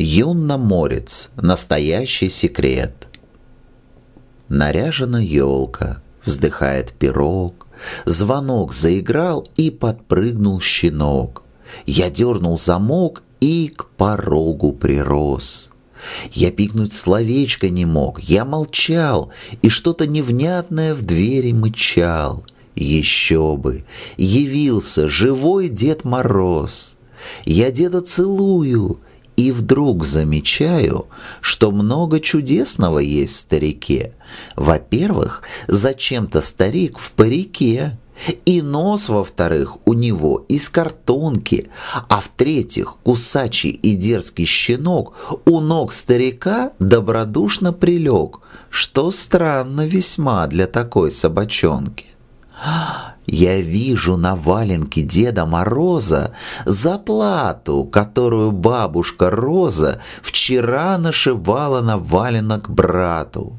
Юнна Морец. Настоящий секрет. Наряжена елка, вздыхает пирог. Звонок заиграл и подпрыгнул щенок. Я дернул замок и к порогу прирос. Я пикнуть словечко не мог, я молчал, и что-то невнятное в двери мычал. Еще бы! Явился живой Дед Мороз. Я деда целую, и вдруг замечаю, что много чудесного есть в старике. Во-первых, зачем-то старик в парике, и нос, во-вторых, у него из картонки, а в-третьих, кусачий и дерзкий щенок у ног старика добродушно прилег, что странно весьма для такой собачонки. Я вижу на валенке Деда Мороза заплату, которую бабушка Роза вчера нашивала на валенок брату.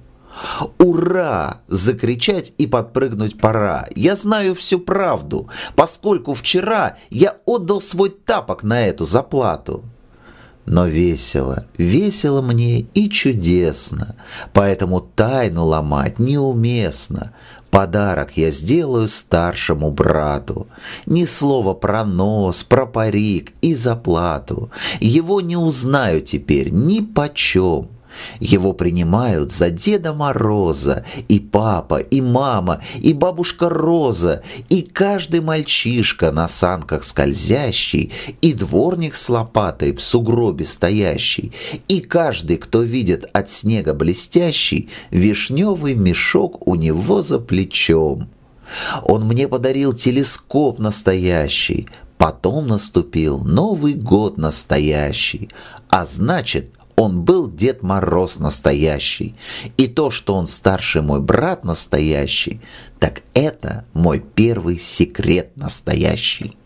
«Ура!» – закричать и подпрыгнуть пора. Я знаю всю правду, поскольку вчера я отдал свой тапок на эту заплату но весело, весело мне и чудесно, поэтому тайну ломать неуместно. Подарок я сделаю старшему брату. Ни слова про нос, про парик и заплату. Его не узнаю теперь ни почем. Его принимают за Деда Мороза, и папа, и мама, и бабушка Роза, и каждый мальчишка на санках скользящий, и дворник с лопатой в сугробе стоящий, и каждый, кто видит от снега блестящий, вишневый мешок у него за плечом. Он мне подарил телескоп настоящий, потом наступил Новый год настоящий, а значит, он был Дед Мороз настоящий. И то, что он старший мой брат настоящий, так это мой первый секрет настоящий.